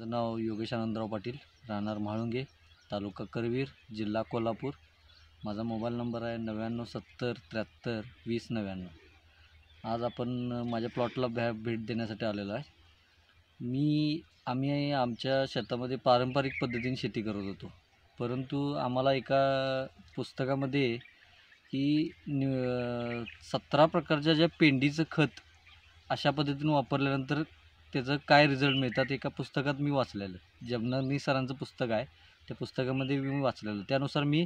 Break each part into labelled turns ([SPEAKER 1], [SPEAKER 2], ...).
[SPEAKER 1] माझं नाव योगेश आनंदराव पाटील राहणार म्हाळुंगे तालुका करवीर जिल्हा कोल्हापूर माझा मोबाईल नंबर आहे नव्याण्णव सत्तर त्र्याहत्तर वीस नव्याण्णव आज आपण माझ्या प्लॉटला भ्या भेट देण्यासाठी आलेलो आहे मी आम्ही आमच्या शेतामध्ये पारंपरिक पद्धतीने शेती करत होतो परंतु आम्हाला एका पुस्तकामध्ये की सतरा प्रकारच्या ज्या पेंडीचं खत अशा पद्धतीनं वापरल्यानंतर त्याचं काय रिझल्ट मिळतात एका पुस्तकात मी वाचलेलं जमनानी सरांचं पुस्तक आहे त्या पुस्तकामध्ये मी वाचलेलं त्यानुसार मी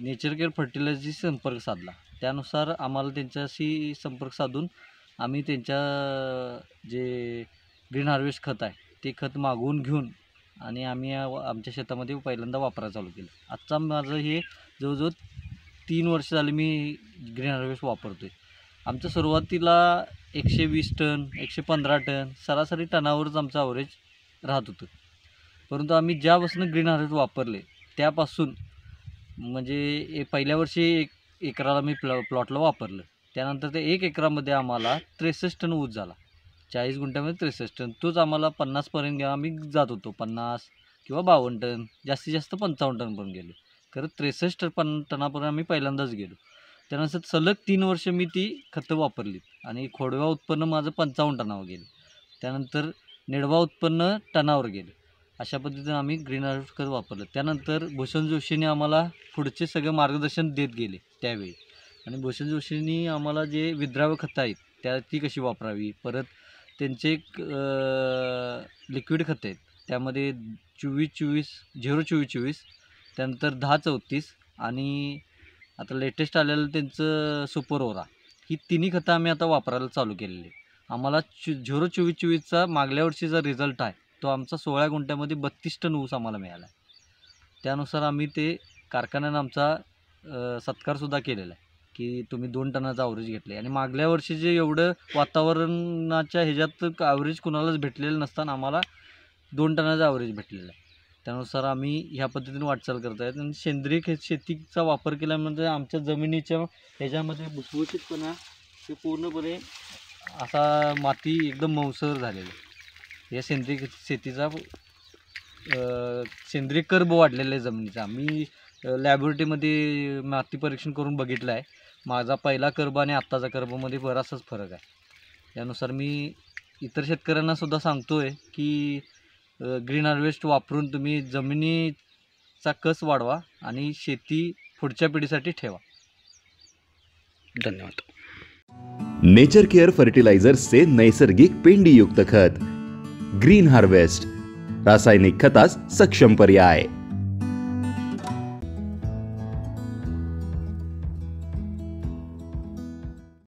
[SPEAKER 1] नेचर केअर फर्टिलायझरशी संपर्क साधला त्यानुसार आम्हाला त्यांच्याशी संपर्क साधून आम्ही त्यांच्या जे ग्रीन हार्वेस्ट खत आहे ते खत मागवून घेऊन आणि आम्ही आमच्या शेतामध्ये पहिल्यांदा वापरायला चालू केलं आजचा माझं हे जवळजवळ तीन वर्ष झाले मी ग्रीन हार्वेस्ट वापरतो आहे आमच्या सुरुवातीला एकशे वीस टन एकशे पंधरा टन सरासरी टनावरच आमचं अवरेज राहत होतं परंतु आम्ही ज्यापासून ग्रीन हार्वेस्ट वापरले त्यापासून म्हणजे पहिल्या वर्षी एक एकराला मी प्लॉ प्लॉटला वापरलं त्यानंतर ते एक एकरामध्ये आम्हाला त्रेसष्ट टन ऊस झाला चाळीस गुंठ्यामध्ये त्रेसष्ट टन तोच आम्हाला पन्नासपर्यंत आम्ही जात होतो पन्नास किंवा बावन्न टन जास्तीत जास्त पंचावन्न टनपर्यंत गेलो खरं त्रेसष्ट पन टनापर्यंत आम्ही पहिल्यांदाच गेलो त्यानंतर सलग तीन वर्ष मी ती खतं वापरली आणि खोडवा उत्पन्न माझं पंचावन्न टनावर गेलं त्यानंतर निडवा उत्पन्न टनावर गेलं अशा पद्धतीनं आम्ही ग्रीन हाऊस खत वापरलं त्यानंतर भूषण जोशीने आम्हाला पुढचे सगळं मार्गदर्शन देत गेले त्यावेळी आणि भूषण जोशींनी आम्हाला जे विद्राव्य खतं आहेत त्या ती कशी वापरावी परत त्यांचे एक लिक्विड खतं आहेत त्यामध्ये चोवीस चोवीस झिरो चोवीस चोवीस त्यानंतर दहा चौतीस आणि आता लेटेस्ट आलेलं त्यांचं सुपर ओरा ही तिन्ही खतं आम्ही आता वापरायला चालू केलेली आम्हाला चु झिरो चोवीस चोवीसचा मागल्या वर्षीचा रिझल्ट आहे तो आमचा सोळा गुंठ्यामध्ये बत्तीस टन ऊस आम्हाला मिळाला आहे त्यानुसार आम्ही ते कारखान्यानं आमचा सत्कारसुद्धा केलेला आहे की तुम्ही दोन टनाचा ॲव्हरेज घेतले आणि मागल्या वर्षी जे एवढं वातावरणाच्या ह्याच्यात ॲव्हरेज कुणालाच भेटलेलं नसताना आम्हाला दोन टनाचा ॲव्हरेज भेटलेला आहे त्यानुसार आम्ही ह्या पद्धतीने वाटचाल करत आहेत आणि सेंद्रिय शेतीचा वापर केल्यानंतर आमच्या जमिनीच्या ह्याच्यामध्ये भुसभुशीतपणा ते पूर्णपणे असा माती एकदम मऊसर झालेली आहे या सेंद्रिय शेतीचा सेंद्रिय कर्ब वाढलेला आहे जमिनीचा मी लॅबोरेटरीमध्ये माती परीक्षण करून बघितलं आहे माझा पहिला कर्ब आणि आत्ताचा कर्बमध्ये बराचसाच फरक आहे त्यानुसार मी इतर शेतकऱ्यांनासुद्धा सांगतो आहे की ग्रीन हार्वेस्ट वापरून तुम्ही जमिनीचा कस वाढवा आणि शेती पुढच्या पिढीसाठी ठेवा धन्यवाद नेचर केअर फर्टिलायझर्सचे नैसर्गिक पेंडीयुक्त खत ग्रीन हार्वेस्ट रासायनिक खतास सक्षम पर्याय